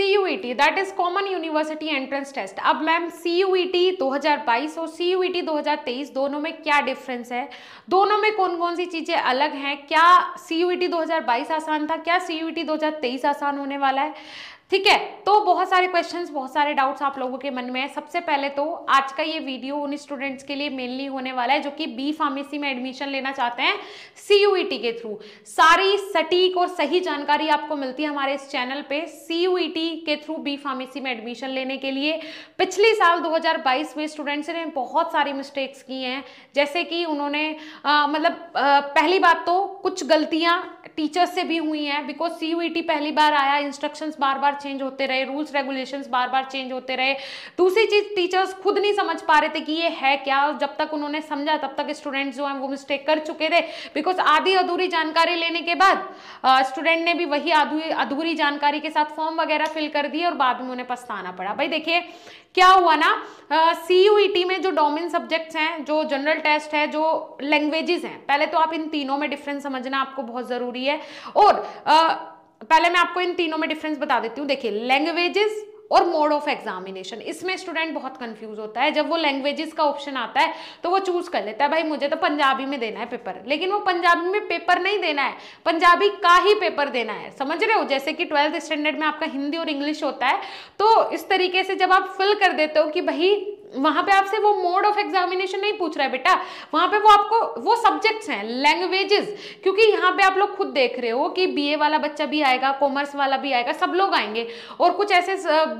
C that is common university entrance test अब ma'am C U 2022 और सी you 2023 दोनों में क्या डिफरेंस है दोनों में कौन कौन सी चीज़ें अलग हैं क्या सी यू 2022 आसान था क्या सी यू 2023 आसान होने वाला है ठीक है तो बहुत सारे क्वेश्चंस बहुत सारे डाउट्स आप लोगों के मन में है सबसे पहले तो आज का ये वीडियो उन स्टूडेंट्स के लिए मेनली होने वाला है जो कि बी फार्मेसी में एडमिशन लेना चाहते हैं सीयूईटी e के थ्रू सारी सटीक और सही जानकारी आपको मिलती है हमारे इस चैनल पे सीयूईटी e के थ्रू बी फार्मेसी में एडमिशन लेने के लिए पिछले साल दो में स्टूडेंट्स ने बहुत सारी मिस्टेक्स की हैं जैसे कि उन्होंने मतलब पहली बात तो कुछ गलतियाँ टीचर्स से भी हुई हैं बिकॉज सी e पहली बार आया इंस्ट्रक्शन बार बार चेंज होते रहे रूल्स रेगुलेशंस बार बार चेंज होते रहे दूसरी चीज टीचर्स खुद नहीं समझ पा रहे थे कि ये है क्या जब तक उन्होंने समझा तब तक स्टूडेंट जो है वो मिस्टेक कर चुके थे बिकॉज आधी अधूरी जानकारी लेने के बाद स्टूडेंट ने भी वही अधूरी जानकारी के साथ फॉर्म वगैरह फिल कर दिए और बाद में उन्हें पछताना पड़ा भाई देखिए क्या हुआ ना सी e में जो डोमिन सब्जेक्ट्स हैं जो जनरल टेस्ट है जो लैंग्वेजेस हैं पहले तो आप इन तीनों में डिफरेंस समझना आपको बहुत ज़रूरी है और uh, पहले मैं आपको इन तीनों में डिफरेंस बता देती हूँ देखिए लैंग्वेजेस और मोड ऑफ एग्जामिनेशन इसमें स्टूडेंट बहुत कंफ्यूज होता है जब वो लैंग्वेजेस का ऑप्शन आता है तो वो चूज कर लेता है भाई मुझे तो पंजाबी में देना है पेपर लेकिन वो पंजाबी में पेपर नहीं देना है पंजाबी का ही पेपर देना है समझ रहे हो जैसे कि ट्वेल्थ स्टैंडर्ड में आपका हिंदी और इंग्लिश होता है तो इस तरीके से जब आप फिल कर देते हो कि भाई वहां पे आपसे वो मोड ऑफ एग्जामिनेशन नहीं पूछ रहा है बेटा वहां पे वो आपको वो सब्जेक्ट्स हैं लैंग्वेजेस क्योंकि यहाँ पे आप लोग खुद देख रहे हो कि बीए वाला बच्चा भी आएगा कॉमर्स वाला भी आएगा सब लोग आएंगे और कुछ ऐसे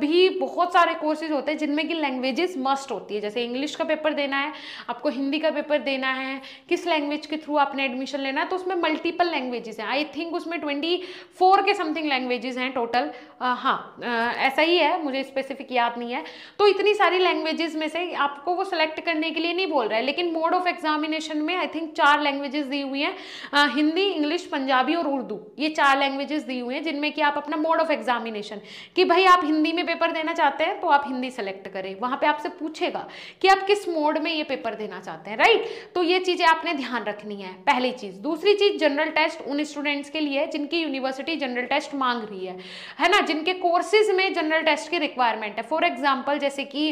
भी बहुत सारे कोर्सेज होते हैं जिनमें कि लैंग्वेजेस मस्ट होती है जैसे इंग्लिश का पेपर देना है आपको हिंदी का पेपर देना है किस लैंग्वेज के थ्रू आपने एडमिशन लेना है तो उसमें मल्टीपल लैंग्वेजेस हैं आई थिंक उसमें ट्वेंटी फोर के समथिंग लैंग्वेजेस हैं टोटल हाँ ऐसा ही है मुझे स्पेसिफिक याद नहीं है तो इतनी सारी लैंग्वेजेस में से आपको वो सिलेक्ट करने के लिए नहीं बोल रहा है लेकिन मोड ऑफ एग्जामिनेशन में आई थिंक चार लैंग्वेजेस दी हुई हैं हिंदी इंग्लिश पंजाबी और उर्दू ये चार लैंग्वेजेस दी हुई हैं जिनमें कि आप अपना मोड ऑफ एग्जामिनेशन कि भाई आप हिंदी में पेपर देना चाहते हैं तो आप हिंदी सेलेक्ट करें वहाँ पर आपसे पूछेगा कि आप किस मोड में ये पेपर देना चाहते हैं राइट तो ये चीज़ें आपने ध्यान रखनी है पहली चीज़ दूसरी चीज़ जनरल टेस्ट उन स्टूडेंट्स के लिए जिनकी यूनिवर्सिटी जनरल टेस्ट मांग रही है है ना जिनके कोर्सेज में जनरल टेस्ट की रिक्वायरमेंट है फॉर एग्जाम्पल जैसे कि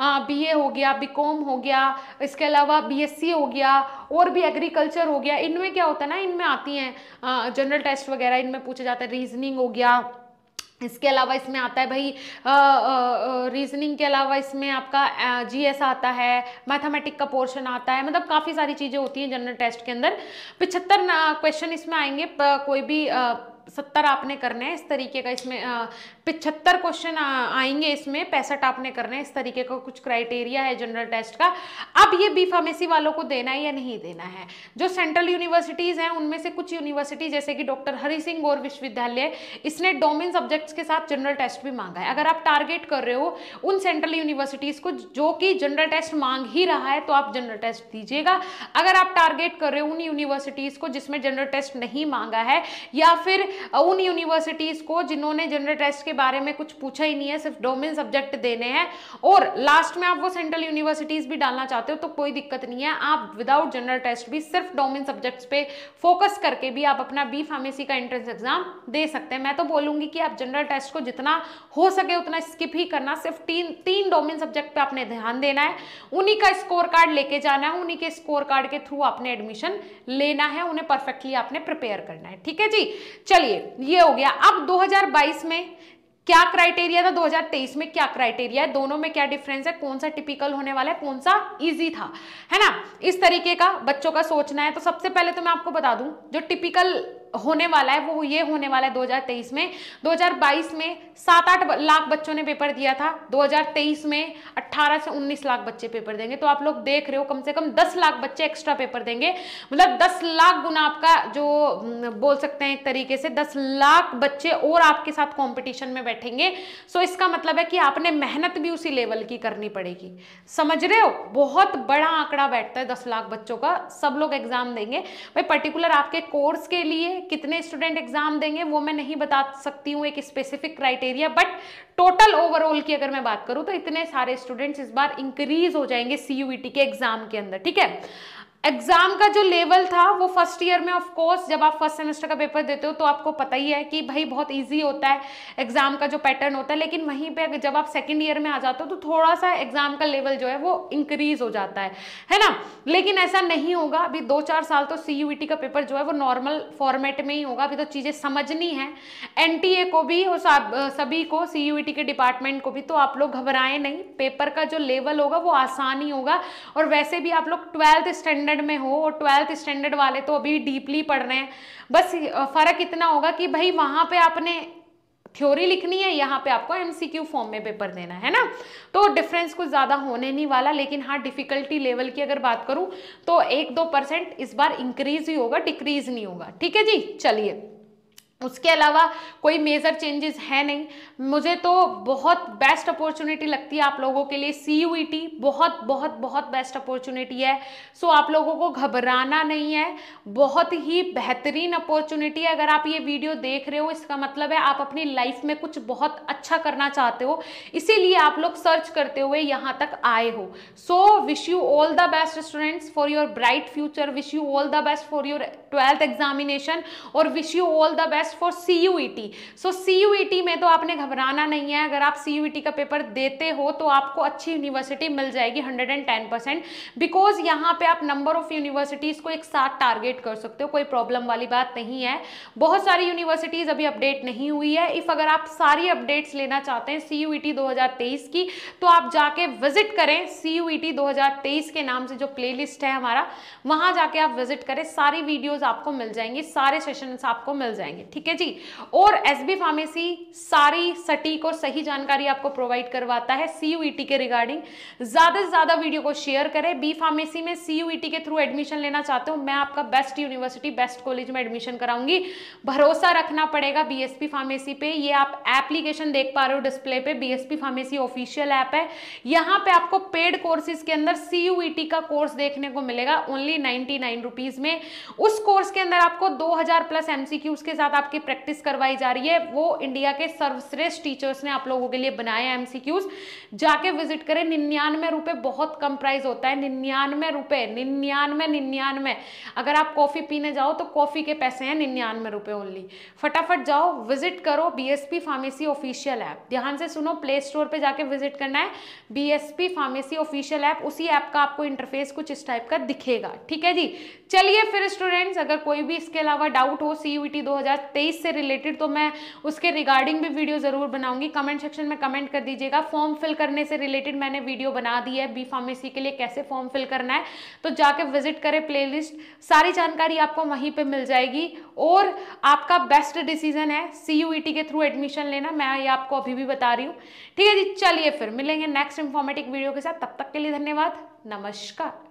बीए हाँ, हो गया बीकॉम हो गया इसके अलावा बीएससी हो गया और भी एग्रीकल्चर हो गया इनमें क्या होता है ना इनमें आती हैं जनरल टेस्ट वगैरह इनमें पूछा जाता है रीजनिंग हो गया इसके अलावा इसमें आता है भाई रीजनिंग के अलावा इसमें आपका जीएस आता है मैथमेटिक का पोर्शन आता है मतलब काफ़ी सारी चीज़ें होती हैं जनरल टेस्ट के अंदर पिछहत्तर क्वेश्चन इसमें आएंगे कोई भी आ, सत्तर आपने करने हैं इस तरीके का इसमें पिछहत्तर क्वेश्चन आएंगे इसमें पैंसठ आपने करने हैं इस तरीके का कुछ क्राइटेरिया है जनरल टेस्ट का अब ये बी फार्मेसी वालों को देना है या नहीं देना है जो सेंट्रल यूनिवर्सिटीज़ हैं उनमें से कुछ यूनिवर्सिटी जैसे कि डॉक्टर हरि सिंह गौर विश्वविद्यालय इसने डोमिन सब्जेक्ट्स के साथ जनरल टेस्ट भी मांगा है अगर आप टारगेट कर रहे हो उन सेंट्रल यूनिवर्सिटीज़ को जो कि जनरल टेस्ट मांग ही रहा है तो आप जनरल टेस्ट दीजिएगा अगर आप टारगेट कर रहे हो उन यूनिवर्सिटीज़ को जिसमें जनरल टेस्ट नहीं मांगा है या फिर उन यूनिवर्सिटीज़ को जिन्होंने जनरल टेस्ट के बारे में कुछ पूछा ही नहीं है सिर्फ डोमेन सब्जेक्ट देने हैं और लास्ट में आप वो सेंट्रल यूनिवर्सिटीज़ भी डालना चाहते हो तो कोई दिक्कत नहीं है आप विदाउट जनरल टेस्ट भी सिर्फ डोमेन सब्जेक्ट्स पे फोकस करके भी आप अपना बी फार्मेसी का एंट्रेंस एग्जाम दे सकते हैं मैं तो बोलूँगी कि आप जनरल टेस्ट को जितना हो सके उतना स्किप ही करना सिर्फ तीन तीन डोमेन सब्जेक्ट पर आपने ध्यान देना है उन्हीं का स्कोर कार्ड लेके जाना है उन्हीं के स्कोर कार्ड के थ्रू आपने एडमिशन लेना है उन्हें परफेक्टली आपने प्रिपेयर करना है ठीक है जी चल चलिए ये हो गया अब 2022 में क्या क्राइटेरिया था 2023 में क्या क्राइटेरिया है दोनों में क्या डिफरेंस है कौन सा टिपिकल होने वाला है कौन सा इजी था है ना इस तरीके का बच्चों का सोचना है तो सबसे पहले तो मैं आपको बता दूं जो टिपिकल होने वाला है वो ये होने वाला है 2023 में 2022 में सात आठ लाख बच्चों ने पेपर दिया था 2023 में 18 से 19 लाख बच्चे पेपर देंगे तो आप लोग देख रहे हो कम से कम 10 लाख बच्चे एक्स्ट्रा पेपर देंगे मतलब 10 लाख गुना आपका जो बोल सकते हैं एक तरीके से 10 लाख बच्चे और आपके साथ कॉम्पिटिशन में बैठेंगे सो इसका मतलब है कि आपने मेहनत भी उसी लेवल की करनी पड़ेगी समझ रहे हो बहुत बड़ा आंकड़ा बैठता है दस लाख बच्चों का सब लोग एग्जाम देंगे भाई पर्टिकुलर आपके कोर्स के लिए कितने स्टूडेंट एग्जाम देंगे वो मैं नहीं बता सकती हूँ एक specific criteria but total overall की अगर मैं बात करूँ तो इतने सारे स्टूडेंट्स इस बार इंक्रीज हो जाएंगे सी e के एग्जाम के अंदर ठीक है एग्जाम का जो लेवल था वो फर्स्ट ईयर में ऑफ कोर्स जब आप फर्स्ट सेमेस्टर का पेपर देते हो तो आपको पता ही है कि भाई बहुत इजी होता है एग्जाम का जो पैटर्न होता है लेकिन वहीं पे जब आप सेकंड ईयर में आ जाते हो तो थोड़ा सा एग्जाम का लेवल जो है वो इंक्रीज हो जाता है है ना लेकिन ऐसा नहीं होगा अभी दो चार साल तो सी e का पेपर जो है वो नॉर्मल फॉर्मेट में ही होगा अभी तो चीज़ें समझनी है एन को भी और सभी को सी e के डिपार्टमेंट को भी तो आप लोग घबराएं नहीं पेपर का जो लेवल होगा वो आसान ही होगा और वैसे भी आप लोग ट्वेल्थ स्टैंडर्ड स्टैंडर्ड में हो और ट्वेल्थ स्टैंडर्ड वाले तो अभी डीपली पढ़ रहे हैं बस फ़र्क इतना होगा कि भाई वहां पे आपने थ्योरी लिखनी है यहाँ पे आपको एमसीक्यू फॉर्म में पेपर देना है ना तो डिफरेंस कुछ ज़्यादा होने नहीं वाला लेकिन हाँ डिफिकल्टी लेवल की अगर बात करूं तो एक दो परसेंट इस बार इंक्रीज ही होगा डिक्रीज नहीं होगा ठीक है जी चलिए उसके अलावा कोई मेजर चेंजेस है नहीं मुझे तो बहुत बेस्ट अपॉर्चुनिटी लगती है आप लोगों के लिए सी e बहुत बहुत बहुत बेस्ट अपॉर्चुनिटी है सो आप लोगों को घबराना नहीं है बहुत ही बेहतरीन अपॉर्चुनिटी है अगर आप ये वीडियो देख रहे हो इसका मतलब है आप अपनी लाइफ में कुछ बहुत अच्छा करना चाहते हो इसीलिए आप लोग सर्च करते हुए यहाँ तक आए हो so wish you all the best students for your bright future wish you all the best for your twelfth examination और wish you all the best for C U E T so C U E T में तो आपने घबराना नहीं है अगर आप C U E T का पेपर देते हो तो आपको अच्छी यूनिवर्सिटी मिल जाएगी hundred and ten percent because यहाँ पे आप नंबर ऑफ यूनिवर्सिटीज़ को एक साथ टारगेट कर सकते हो कोई प्रॉब्लम वाली बात नहीं है बहुत सारी यूनिवर्सिटीज़ अभी अपडेट नहीं हुई है इफ़ अगर आप सारी अपडेट्स लेना चाहते हैं सी यू ई टी दो हज़ार तेईस की तो आप जाके विजिट करें सी यू ई टी दो हज़ार तेईस के नाम से जो लिस्ट है हमारा वहाँ जाके आप विजिट करें सारी वीडियोज़ वीडियोस आपको मिल जाएंगे सारे सेशन आपको मिल जाएंगे ठीक है जी और एस बी फार्मेसी सारी सटीक और सही जानकारी आपको प्रोवाइड करवाता है सीयूईटी e के रिगार्डिंग ज्यादा से ज्यादा वीडियो को शेयर करें बी फार्मेसी में सीयूईटी e के थ्रू एडमिशन लेना चाहते हो मैं आपका बेस्ट यूनिवर्सिटी बेस्ट कॉलेज में एडमिशन कराऊंगी भरोसा रखना पड़ेगा बी फार्मेसी पे ये आप एप्लीकेशन देख पा रहे हो डिस्प्ले पे बी फार्मेसी ऑफिशियल ऐप है यहाँ पे आपको पेड कोर्सेज के अंदर सीयूईटी e का कोर्स देखने को मिलेगा ओनली नाइनटी नाइन में उस कोर्स के अंदर आपको 2000 प्लस एमसीक्यूज के साथ आपकी प्रैक्टिस करवाई जा रही है वो इंडिया के सर्वश्रेष्ठ टीचर्स ने आप लोगों के लिए बनाए हैं एमसीक्यूज जाके विजिट करें निन्यानवे रुपए बहुत कम प्राइस होता है निन्यानवे रुपए निन्यानवे निन्यानवे अगर आप कॉफ़ी पीने जाओ तो कॉफ़ी के पैसे हैं निन्यानवे रुपए ओनली फटाफट जाओ विजिट करो बी फार्मेसी ऑफिशियल ऐप ध्यान से सुनो प्ले स्टोर पर जाके विजिट करना है बी फार्मेसी ऑफिशियल ऐप उसी ऐप का आपको इंटरफेस कुछ इस टाइप का दिखेगा ठीक है जी चलिए फिर स्टूडेंट्स अगर कोई भी इसके अलावा डाउट हो सी यू टी से रिलेटेड तो मैं उसके रिगार्डिंग भी वीडियो ज़रूर बनाऊंगी कमेंट सेक्शन में कमेंट कर दीजिएगा फॉर्म फिल करने से रिलेटेड मैंने वीडियो बना दी है बी फार्मेसी के लिए कैसे फॉर्म फिल करना है तो जाके विजिट करें प्ले सारी जानकारी आपको वहीं पर मिल जाएगी और आपका बेस्ट डिसीजन है सी के थ्रू एडमिशन लेना मैं ये आपको अभी भी बता रही हूँ ठीक है जी चलिए फिर मिलेंगे नेक्स्ट इन्फॉर्मेटिव वीडियो के साथ तब तक के लिए धन्यवाद नमस्कार